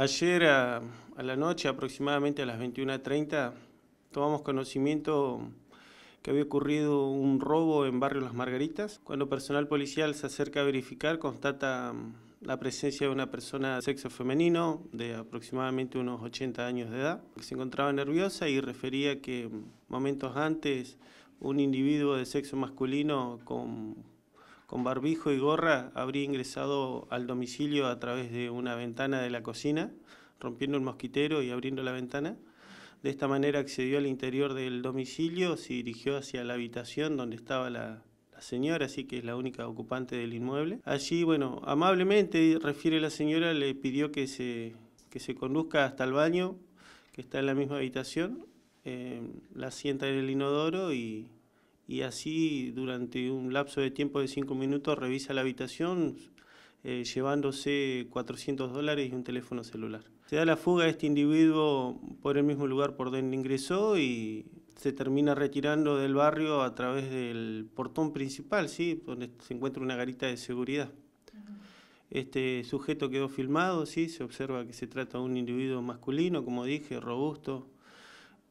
Ayer a, la noche, aproximadamente a las 21.30, tomamos conocimiento que había ocurrido un robo en Barrio Las Margaritas. Cuando personal policial se acerca a verificar, constata mm, la presencia de una persona de sexo femenino de aproximadamente unos 80 años de edad, que se encontraba nerviosa y refería que mm, momentos antes un individuo de sexo masculino con con barbijo y gorra habría ingresado al domicilio a través de una ventana de la cocina, rompiendo el mosquitero y abriendo la ventana. De esta manera accedió al interior del domicilio, se dirigió hacia la habitación donde estaba la, señora, así que es la única ocupante del inmueble. Allí, bueno, amablemente, refiere la señora, le pidió que se, que se conduzca hasta el baño, que está en la misma habitación, eh, la sienta en el inodoro y y así durante un lapso de tiempo de cinco minutos revisa la habitación eh, llevándose 400 dólares y un teléfono celular. Se da la fuga a este individuo por el mismo lugar por donde ingresó y se termina retirando del barrio a través del portón principal, ¿sí? donde se encuentra una garita de seguridad. Este sujeto quedó filmado, ¿sí? se observa que se trata de un individuo masculino, como dije, robusto,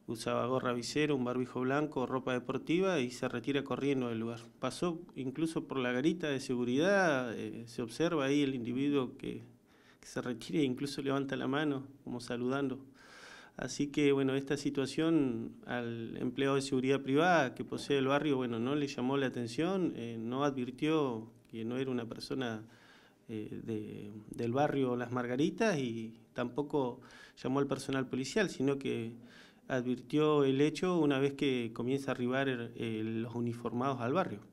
usaba gorra visera, un barbijo blanco, ropa deportiva y se retira corriendo del lugar. Pasó incluso por la garita de seguridad, eh, se observa ahí el individuo que, se retira e incluso levanta la mano como saludando. Así que bueno, esta situación al empleado de seguridad privada que posee el barrio, bueno, no le llamó la atención, eh, no advirtió que no era una persona eh, del barrio Las Margaritas y tampoco llamó al personal policial, sino que advirtió el hecho una vez que comienza a arribar los uniformados al barrio.